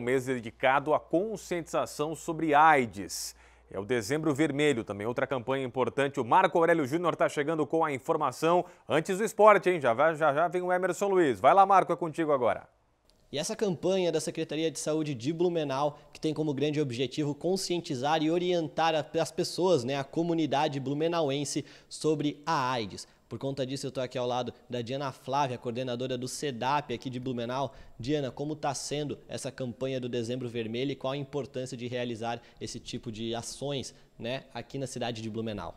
um mês dedicado à conscientização sobre AIDS. É o Dezembro Vermelho, também outra campanha importante. O Marco Aurélio Júnior está chegando com a informação antes do esporte, hein? Já, já, já vem o Emerson Luiz. Vai lá, Marco, é contigo agora. E essa campanha da Secretaria de Saúde de Blumenau, que tem como grande objetivo conscientizar e orientar as pessoas, né, a comunidade blumenauense sobre a AIDS. Por conta disso, eu estou aqui ao lado da Diana Flávia, coordenadora do SEDAP aqui de Blumenau. Diana, como está sendo essa campanha do Dezembro Vermelho e qual a importância de realizar esse tipo de ações né, aqui na cidade de Blumenau?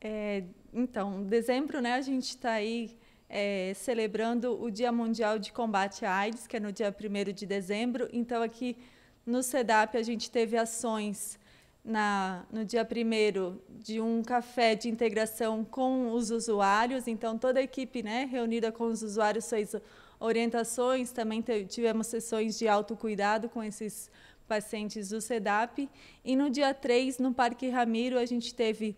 É, então, dezembro, né, a gente está aí é, celebrando o Dia Mundial de Combate à AIDS, que é no dia 1 de dezembro. Então, aqui no SEDAP, a gente teve ações na, no dia 1 de um café de integração com os usuários, então toda a equipe né, reunida com os usuários fez orientações, também tivemos sessões de autocuidado com esses pacientes do SEDAP. E no dia 3, no Parque Ramiro, a gente teve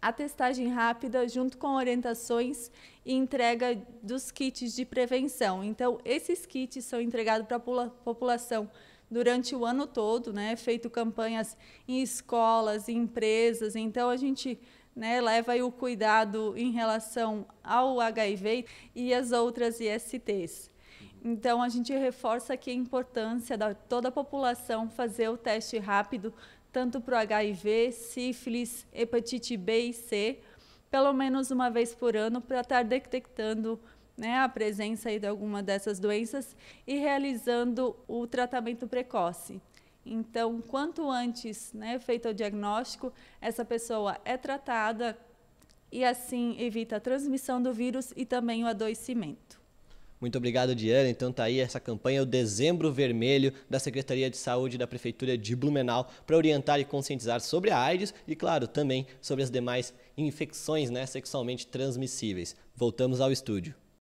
a testagem rápida junto com orientações e entrega dos kits de prevenção. Então, esses kits são entregados para a população durante o ano todo, né? Feito campanhas em escolas, em empresas. Então a gente né, leva o cuidado em relação ao HIV e as outras ISTs. Então a gente reforça aqui a importância da toda a população fazer o teste rápido, tanto para o HIV, sífilis, hepatite B e C, pelo menos uma vez por ano, para estar tá detectando né, a presença aí de alguma dessas doenças e realizando o tratamento precoce. Então, quanto antes né, feito o diagnóstico, essa pessoa é tratada e assim evita a transmissão do vírus e também o adoecimento. Muito obrigado, Diana. Então tá aí essa campanha, o Dezembro Vermelho da Secretaria de Saúde da Prefeitura de Blumenau, para orientar e conscientizar sobre a AIDS e, claro, também sobre as demais infecções né, sexualmente transmissíveis. Voltamos ao estúdio.